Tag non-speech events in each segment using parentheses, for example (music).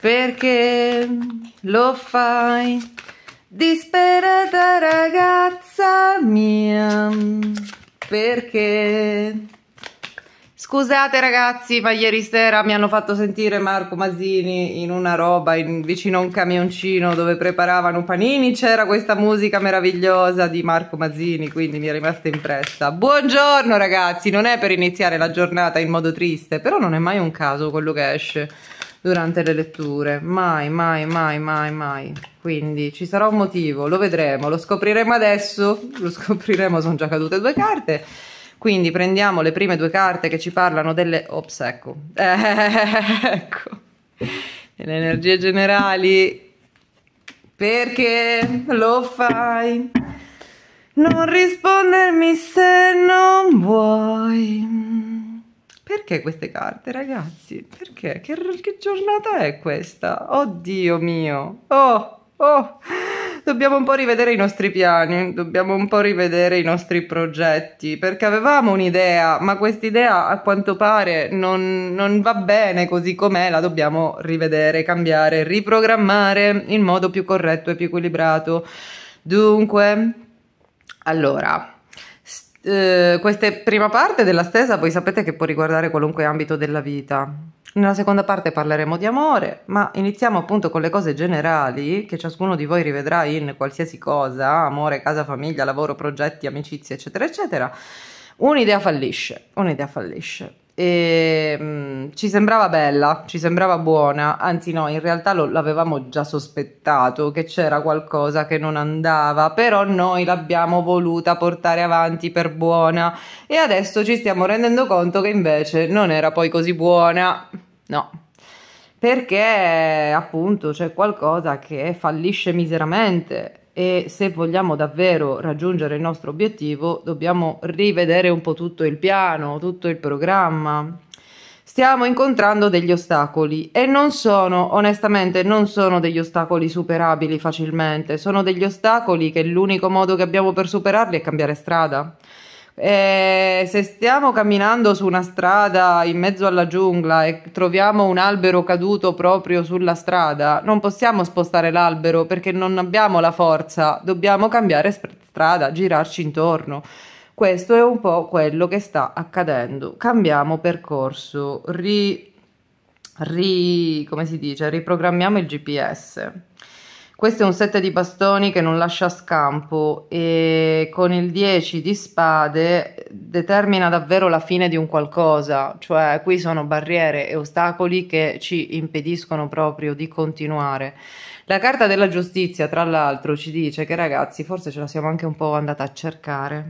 perché lo fai, disperata ragazza mia, perché... Scusate ragazzi, ma ieri sera mi hanno fatto sentire Marco Masini in una roba in, vicino a un camioncino dove preparavano panini, c'era questa musica meravigliosa di Marco Masini, quindi mi è rimasta impressa. Buongiorno ragazzi, non è per iniziare la giornata in modo triste, però non è mai un caso quello che esce durante le letture mai mai mai mai mai quindi ci sarà un motivo lo vedremo lo scopriremo adesso lo scopriremo sono già cadute due carte quindi prendiamo le prime due carte che ci parlano delle ops ecco (laughs) ecco le energie generali perché lo fai non rispondermi se non vuoi perché queste carte, ragazzi? Perché? Che, che giornata è questa? Oddio mio! Oh, oh! dobbiamo un po' rivedere i nostri piani, dobbiamo un po' rivedere i nostri progetti, perché avevamo un'idea, ma quest'idea a quanto pare non, non, va bene così com'è, la dobbiamo rivedere, cambiare, riprogrammare in modo più corretto e più equilibrato. Dunque, allora, eh, questa prima parte della stesa voi sapete che può riguardare qualunque ambito della vita. Nella seconda parte parleremo di amore, ma iniziamo appunto con le cose generali che ciascuno di voi rivedrà in qualsiasi cosa, amore, casa, famiglia, lavoro, progetti, amicizie, eccetera, eccetera. Un'idea fallisce, un'idea fallisce. E, ehm, mh, ci sembrava bella, ci sembrava buona, anzi no, in realtà lo, l'avevamo già sospettato che c'era qualcosa che non andava, però noi l'abbiamo voluta portare avanti per buona e adesso ci stiamo rendendo conto che invece non era poi così buona. No, perché appunto c'è qualcosa che fallisce miseramente e se vogliamo davvero raggiungere il nostro obiettivo dobbiamo rivedere un po' tutto il piano, tutto il programma. Stiamo incontrando degli ostacoli e non sono, onestamente, non sono degli ostacoli superabili facilmente, sono degli ostacoli che l'unico modo che abbiamo per superarli è cambiare strada. Eh, se stiamo camminando su una strada in mezzo alla giungla e troviamo un albero caduto proprio sulla strada, non possiamo spostare l'albero perché non abbiamo la forza, dobbiamo cambiare strada, girarci intorno. Questo è un po' quello che sta accadendo. Cambiamo percorso, ri, ri, come si dice, riprogrammiamo il GPS. Questo è un 7 di bastoni che non lascia scampo e con il 10 di spade determina davvero la fine di un qualcosa, cioè qui sono barriere e ostacoli che ci impediscono proprio di continuare. La carta della giustizia, tra l'altro, ci dice che ragazzi, forse ce la siamo anche un po' andata a cercare.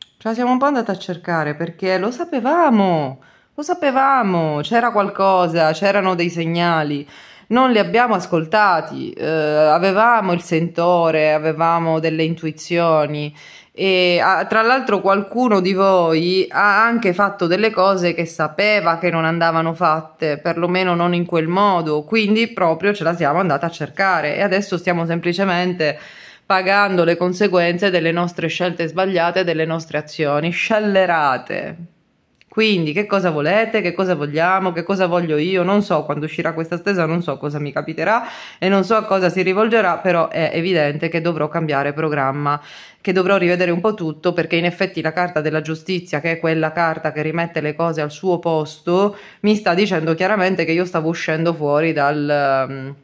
Ce la siamo un po' andata a cercare perché lo sapevamo, lo sapevamo, c'era qualcosa, c'erano dei segnali non li abbiamo ascoltati, eh, avevamo il sentore, avevamo delle intuizioni e a, tra l'altro qualcuno di voi ha anche fatto delle cose che sapeva che non andavano fatte, perlomeno non in quel modo, quindi proprio ce la siamo andata a cercare e adesso stiamo semplicemente pagando le conseguenze delle nostre scelte sbagliate, delle nostre azioni scellerate. Quindi che cosa volete, che cosa vogliamo, che cosa voglio io, non so quando uscirà questa stesa, non so cosa mi capiterà e non so a cosa si rivolgerà, però è evidente che dovrò cambiare programma, che dovrò rivedere un po' tutto perché in effetti la carta della giustizia, che è quella carta che rimette le cose al suo posto, mi sta dicendo chiaramente che io stavo uscendo fuori dal, ehm,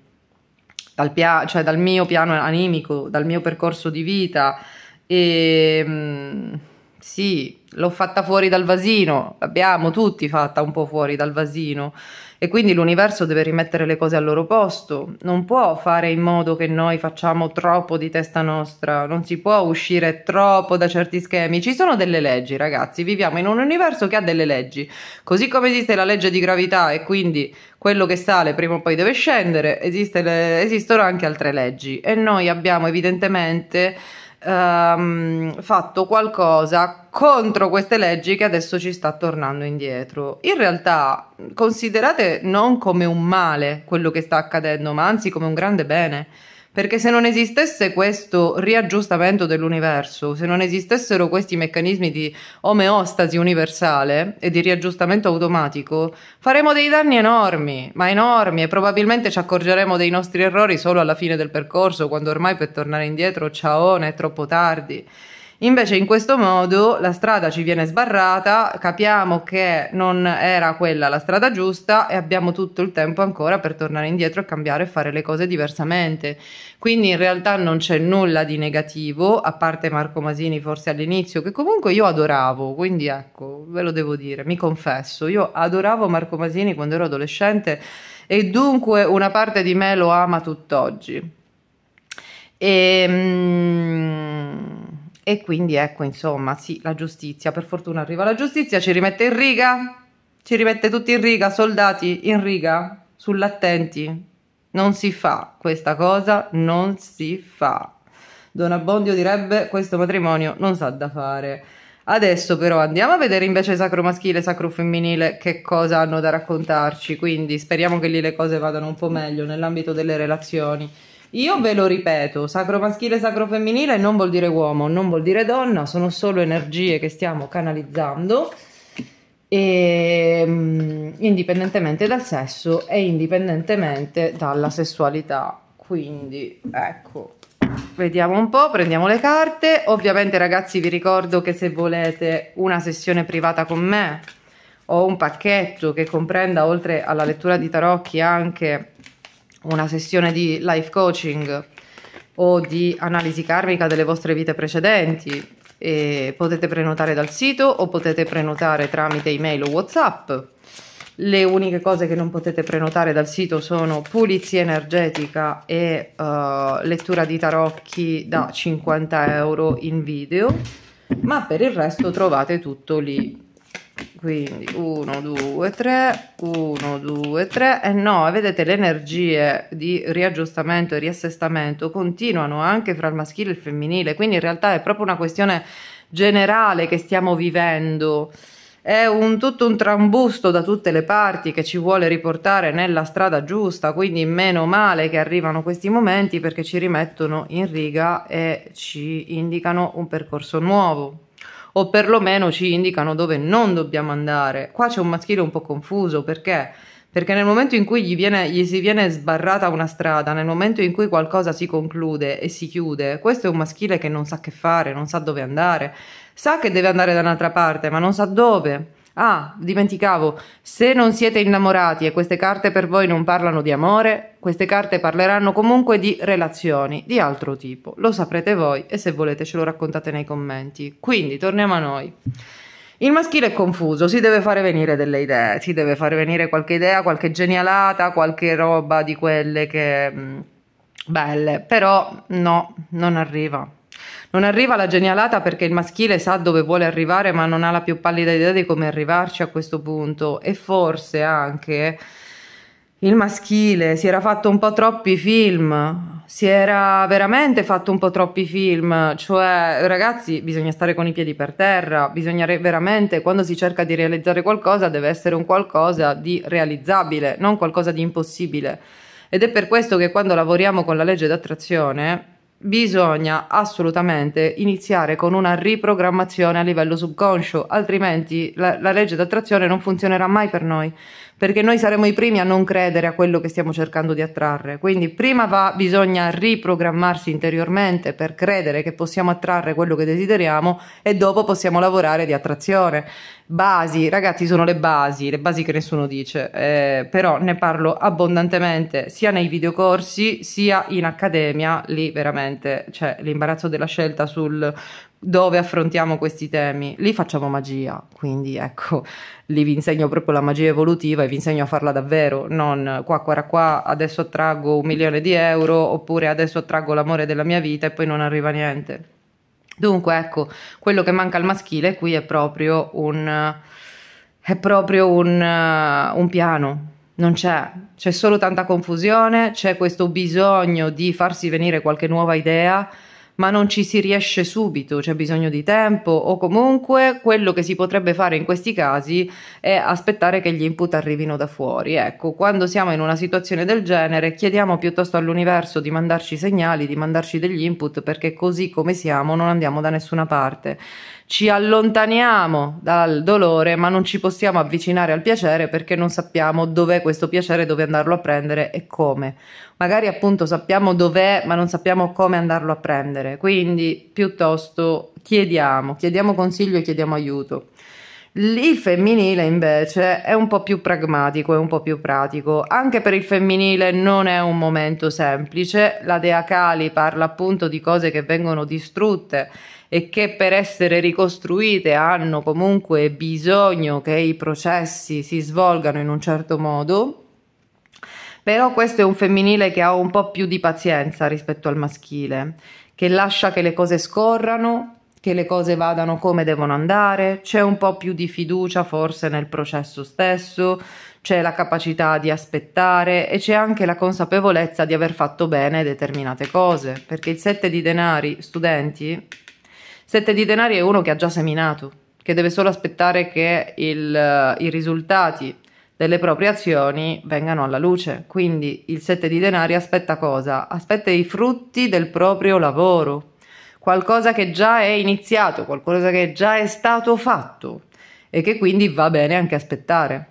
dal, pia- cioè dal mio piano animico, dal mio percorso di vita e... Ehm, sì, l'ho fatta fuori dal vasino, l'abbiamo tutti fatta un po' fuori dal vasino e quindi l'universo deve rimettere le cose al loro posto, non può fare in modo che noi facciamo troppo di testa nostra, non si può uscire troppo da certi schemi, ci sono delle leggi ragazzi, viviamo in un universo che ha delle leggi, così come esiste la legge di gravità e quindi quello che sale prima o poi deve scendere, le, esistono anche altre leggi e noi abbiamo evidentemente um, fatto qualcosa contro queste leggi che adesso ci sta tornando indietro. In realtà considerate non come un male quello che sta accadendo, ma anzi come un grande bene perché se non esistesse questo riaggiustamento dell'universo, se non esistessero questi meccanismi di omeostasi universale e di riaggiustamento automatico, faremo dei danni enormi, ma enormi, e probabilmente ci accorgeremo dei nostri errori solo alla fine del percorso, quando ormai per tornare indietro, ciao, è troppo tardi. Invece in questo modo la strada ci viene sbarrata, capiamo che non era quella la strada giusta e abbiamo tutto il tempo ancora per tornare indietro e cambiare e fare le cose diversamente. Quindi in realtà non c'è nulla di negativo, a parte Marco Masini forse all'inizio, che comunque io adoravo, quindi ecco, ve lo devo dire, mi confesso, io adoravo Marco Masini quando ero adolescente e dunque una parte di me lo ama tutt'oggi. E, mm, e quindi ecco, insomma, sì, la giustizia, per fortuna arriva la giustizia, ci rimette in riga, ci rimette tutti in riga, soldati in riga, sull'attenti. Non si fa questa cosa, non si fa. Don Abbondio direbbe questo matrimonio non sa da fare. Adesso però andiamo a vedere invece sacro maschile e sacro femminile che cosa hanno da raccontarci, quindi speriamo che lì le cose vadano un po' meglio nell'ambito delle relazioni. Io ve lo ripeto, sacro maschile, sacro femminile non vuol dire uomo, non vuol dire donna, sono solo energie che stiamo canalizzando e, ehm, indipendentemente dal sesso e indipendentemente dalla sessualità. Quindi, ecco, Vediamo un po', prendiamo le carte. Ovviamente ragazzi vi ricordo che se volete una sessione privata con me o un pacchetto che comprenda oltre alla lettura di tarocchi anche una sessione di life coaching o di analisi karmica delle vostre vite precedenti. E potete prenotare dal sito o potete prenotare tramite email o WhatsApp. Le uniche cose che non potete prenotare dal sito sono pulizia energetica e uh, lettura di tarocchi da 50 euro in video, ma per il resto trovate tutto lì quindi 1 2 3 1 2 3 e 9 vedete le energie di riaggiustamento e riassestamento continuano anche fra il maschile e il femminile quindi in realtà è proprio una questione generale che stiamo vivendo è un, tutto un trambusto da tutte le parti che ci vuole riportare nella strada giusta, quindi meno male che arrivano questi momenti perché ci rimettono in riga e ci indicano un percorso nuovo o perlomeno ci indicano dove non dobbiamo andare. Qua c'è un maschile un po' confuso perché perché nel momento in cui gli, viene, gli, si viene sbarrata una strada, nel momento in cui qualcosa si conclude e si chiude, questo è un maschile che non sa che fare, non sa dove andare, sa che deve andare da un'altra parte, ma non sa dove. Ah, dimenticavo, se non siete innamorati e queste carte per voi non parlano di amore, queste carte parleranno comunque di relazioni di altro tipo. Lo saprete voi e se volete ce lo raccontate nei commenti. Quindi torniamo a noi. Il maschile è confuso, si deve fare venire delle idee, si deve fare venire qualche idea, qualche genialata, qualche roba di quelle che... Mh, mm, belle, però no, non arriva. Non arriva la genialata perché il maschile sa dove vuole arrivare ma non ha la più pallida idea di come arrivarci a questo punto e forse anche il maschile si era fatto un po' troppi film, si era veramente fatto un po' troppi film, cioè ragazzi bisogna stare con i piedi per terra, bisogna re- veramente quando si cerca di realizzare qualcosa deve essere un qualcosa di realizzabile, non qualcosa di impossibile. Ed è per questo che quando lavoriamo con la legge d'attrazione bisogna assolutamente iniziare con una riprogrammazione a livello subconscio, altrimenti la, la legge d'attrazione non funzionerà mai per noi, perché noi saremo i primi a non credere a quello che stiamo cercando di attrarre. Quindi prima va, bisogna riprogrammarsi interiormente per credere che possiamo attrarre quello che desideriamo e dopo possiamo lavorare di attrazione. Basi, ragazzi, sono le basi, le basi che nessuno dice, eh, però ne parlo abbondantemente sia nei videocorsi sia in accademia, lì veramente c'è cioè, l'imbarazzo della scelta sul dove affrontiamo questi temi. Lì facciamo magia, quindi ecco, lì vi insegno proprio la magia evolutiva e vi insegno a farla davvero, non qua, qua, qua, adesso attraggo un milione di euro oppure adesso attraggo l'amore della mia vita e poi non arriva niente. Dunque, ecco, quello che manca al maschile qui è proprio un, è proprio un, un piano, non c'è, c'è solo tanta confusione, c'è questo bisogno di farsi venire qualche nuova idea ma non ci si riesce subito, c'è bisogno di tempo o comunque quello che si potrebbe fare in questi casi è aspettare che gli input arrivino da fuori. Ecco, quando siamo in una situazione del genere chiediamo piuttosto all'universo di mandarci segnali, di mandarci degli input perché così come siamo non andiamo da nessuna parte. Ci allontaniamo dal dolore ma non ci possiamo avvicinare al piacere perché non sappiamo dov'è questo piacere, dove andarlo a prendere e come magari appunto sappiamo dov'è, ma non sappiamo come andarlo a prendere. Quindi piuttosto chiediamo, chiediamo consiglio e chiediamo aiuto. Il femminile invece è un po' più pragmatico, è un po' più pratico. Anche per il femminile non è un momento semplice. La Dea Cali parla appunto di cose che vengono distrutte e che per essere ricostruite hanno comunque bisogno che i processi si svolgano in un certo modo però questo è un femminile che ha un po' più di pazienza rispetto al maschile, che lascia che le cose scorrano, che le cose vadano come devono andare, c'è un po' più di fiducia forse nel processo stesso, c'è la capacità di aspettare e c'è anche la consapevolezza di aver fatto bene determinate cose, perché il sette di denari, studenti, sette di denari è uno che ha già seminato, che deve solo aspettare che il, eh, i risultati delle proprie azioni vengano alla luce. Quindi il sette di denari aspetta cosa? Aspetta i frutti del proprio lavoro, qualcosa che già è iniziato, qualcosa che già è stato fatto e che quindi va bene anche aspettare.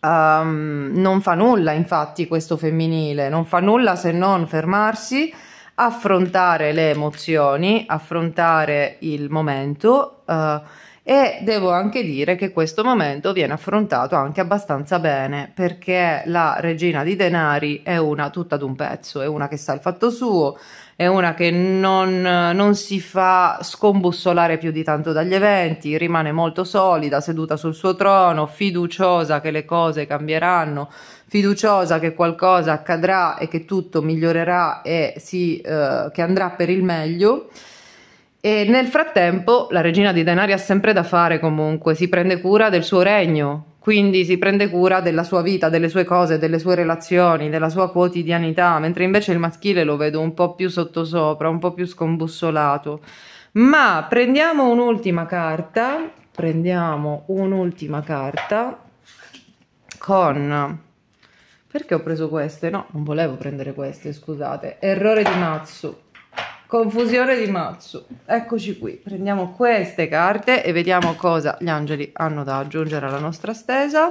Um, non fa nulla infatti questo femminile, non fa nulla se non fermarsi, affrontare le emozioni, affrontare il momento. Uh, e devo anche dire che questo momento viene affrontato anche abbastanza bene perché la regina di denari è una tutta d'un pezzo, è una che sa il fatto suo, è una che non, non si fa scombussolare più di tanto dagli eventi, rimane molto solida, seduta sul suo trono, fiduciosa che le cose cambieranno, fiduciosa che qualcosa accadrà e che tutto migliorerà e si, eh, che andrà per il meglio. E nel frattempo la regina di denari ha sempre da fare comunque, si prende cura del suo regno, quindi si prende cura della sua vita, delle sue cose, delle sue relazioni, della sua quotidianità, mentre invece il maschile lo vedo un po' più sottosopra, un po' più scombussolato. Ma prendiamo un'ultima carta, prendiamo un'ultima carta con... Perché ho preso queste? No, non volevo prendere queste, scusate. Errore di Matsu. Confusione di mazzo. Eccoci qui, prendiamo queste carte e vediamo cosa gli angeli hanno da aggiungere alla nostra stesa.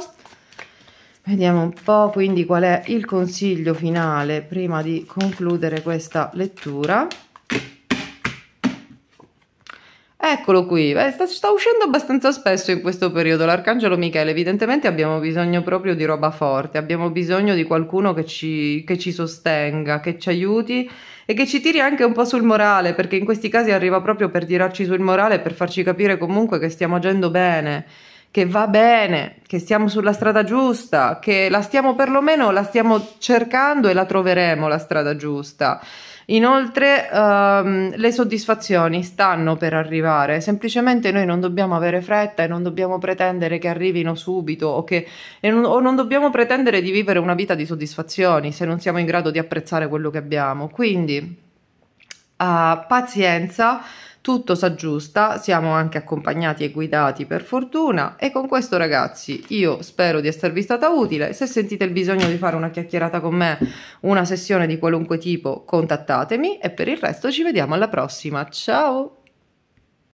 Vediamo un po' quindi qual è il consiglio finale prima di concludere questa lettura. Eccolo qui, Beh, sta, sta, uscendo abbastanza spesso in questo periodo l'Arcangelo Michele, evidentemente abbiamo bisogno proprio di roba forte, abbiamo bisogno di qualcuno che ci, che ci, sostenga, che ci aiuti e che ci tiri anche un po' sul morale, perché in questi casi arriva proprio per tirarci sul morale, per farci capire comunque che stiamo agendo bene, che va bene, che siamo sulla strada giusta, che la stiamo perlomeno, la stiamo cercando e la troveremo la strada giusta. Inoltre ehm, le soddisfazioni stanno per arrivare, semplicemente noi non dobbiamo avere fretta e non dobbiamo pretendere che arrivino subito o, che, non, o non dobbiamo pretendere di vivere una vita di soddisfazioni se non siamo in grado di apprezzare quello che abbiamo. Quindi Uh, pazienza, tutto s'aggiusta, siamo anche accompagnati e guidati per fortuna e con questo ragazzi io spero di esservi stata utile, se sentite il bisogno di fare una chiacchierata con me, una sessione di qualunque tipo, contattatemi e per il resto ci vediamo alla prossima, ciao!